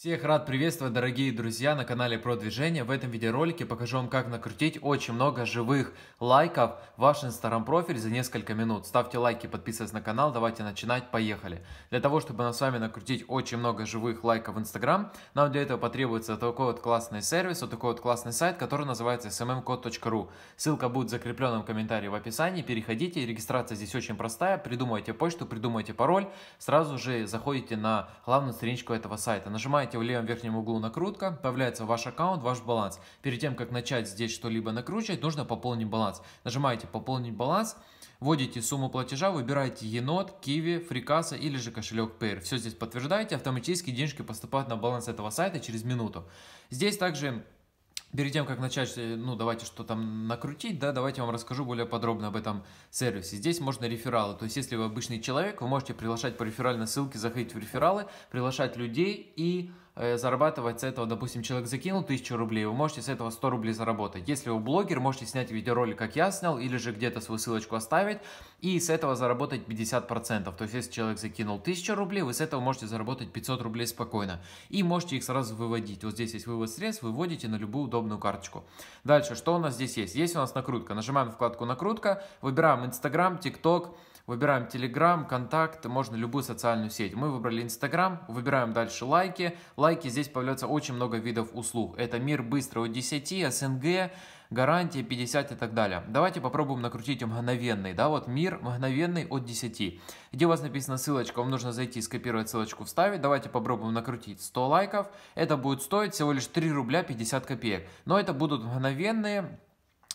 Всех рад приветствовать, дорогие друзья, на канале Про Движение. В этом видеоролике покажу вам, как накрутить очень много живых лайков в ваш инстаграм профиль за несколько минут. Ставьте лайки, подписывайтесь на канал, давайте начинать, поехали. Для того, чтобы нам с вами накрутить очень много живых лайков в инстаграм, нам для этого потребуется такой вот классный сервис, вот такой вот классный сайт, который называется smmcode.ru. Ссылка будет в закрепленном комментарии в описании, переходите, регистрация здесь очень простая, придумайте почту, придумайте пароль, сразу же заходите на главную страничку этого сайта, нажимаете нажимаете в левом верхнем углу накрутка, появляется ваш аккаунт, ваш баланс. Перед тем, как начать здесь что-либо накручивать, нужно пополнить баланс. Нажимаете пополнить баланс, вводите сумму платежа, выбираете енот, киви, фрикаса или же кошелек Payer. Все здесь подтверждаете, автоматически денежки поступают на баланс этого сайта через минуту. Здесь также Перед тем, как начать, э, ну, давайте что там накрутить, да, давайте я вам расскажу более подробно об этом сервисе. Здесь можно рефералы, то есть если вы обычный человек, вы можете приглашать по реферальной ссылке, заходить в рефералы, приглашать людей и Э, зарабатывать с этого, допустим, человек закинул 1000 рублей, вы можете с этого 100 рублей заработать. Если вы блогер, можете снять видеоролик, как я снял, или же где-то свою ссылочку оставить, и с этого заработать 50%. То есть, если человек закинул 1000 рублей, вы с этого можете заработать 500 рублей спокойно. И можете их сразу выводить. Вот здесь есть вывод средств, выводите на любую удобную карточку. Дальше, что у нас здесь есть? Есть у нас накрутка. Нажимаем вкладку «Накрутка», выбираем Instagram, TikTok, Выбираем Telegram, Контакт, можно любую социальную сеть. Мы выбрали Instagram, выбираем дальше лайки. Лайки лайки здесь появляется очень много видов услуг. Это мир быстрого 10, СНГ, гарантия 50 и так далее. Давайте попробуем накрутить мгновенный, да, вот мир мгновенный от 10. Где у вас написана ссылочка, вам нужно зайти, скопировать ссылочку, вставить. Давайте попробуем накрутить 100 лайков. Это будет стоить всего лишь 3 рубля 50 копеек. Но это будут мгновенные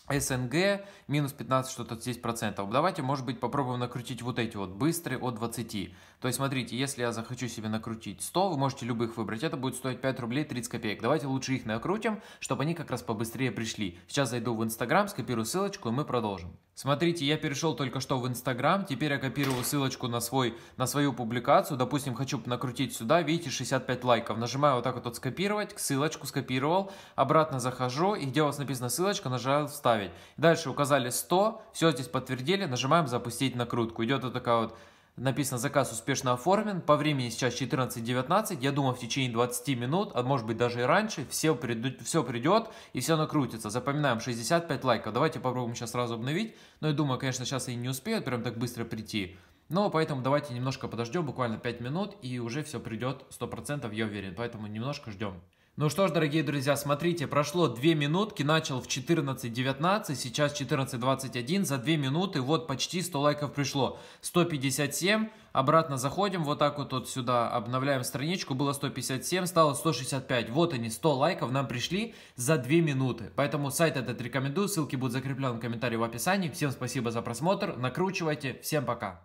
СНГ минус 15 что-то здесь процентов. Давайте, может быть, попробуем накрутить вот эти вот быстрые от 20. То есть, смотрите, если я захочу себе накрутить 100, вы можете любых выбрать. Это будет стоить 5 рублей 30 копеек. Давайте лучше их накрутим, чтобы они как раз побыстрее пришли. Сейчас зайду в Инстаграм, скопирую ссылочку и мы продолжим. Смотрите, я перешел только что в Инстаграм, теперь я копирую ссылочку на, свой, на свою публикацию, допустим, хочу накрутить сюда, видите, 65 лайков, нажимаю вот так вот, скопировать, ссылочку скопировал, обратно захожу, и где у вас написано ссылочка, нажимаю вставить. Дальше указали 100, все здесь подтвердили, нажимаем запустить накрутку, идет вот такая вот Написано, заказ успешно оформлен. По времени сейчас 14.19. Я думаю, в течение 20 минут, а может быть даже и раньше, все придет, все придет и все накрутится. Запоминаем, 65 лайков. Давайте попробуем сейчас сразу обновить. Но ну, я думаю, конечно, сейчас они не успеют прям так быстро прийти. Но поэтому давайте немножко подождем, буквально 5 минут, и уже все придет 100%, я уверен. Поэтому немножко ждем. Ну что ж, дорогие друзья, смотрите, прошло 2 минутки, начал в 14.19, сейчас 14.21, за 2 минуты вот почти 100 лайков пришло, 157, обратно заходим, вот так вот, вот сюда обновляем страничку, было 157, стало 165, вот они, 100 лайков нам пришли за 2 минуты, поэтому сайт этот рекомендую, ссылки будут закреплены в комментарии в описании, всем спасибо за просмотр, накручивайте, всем пока!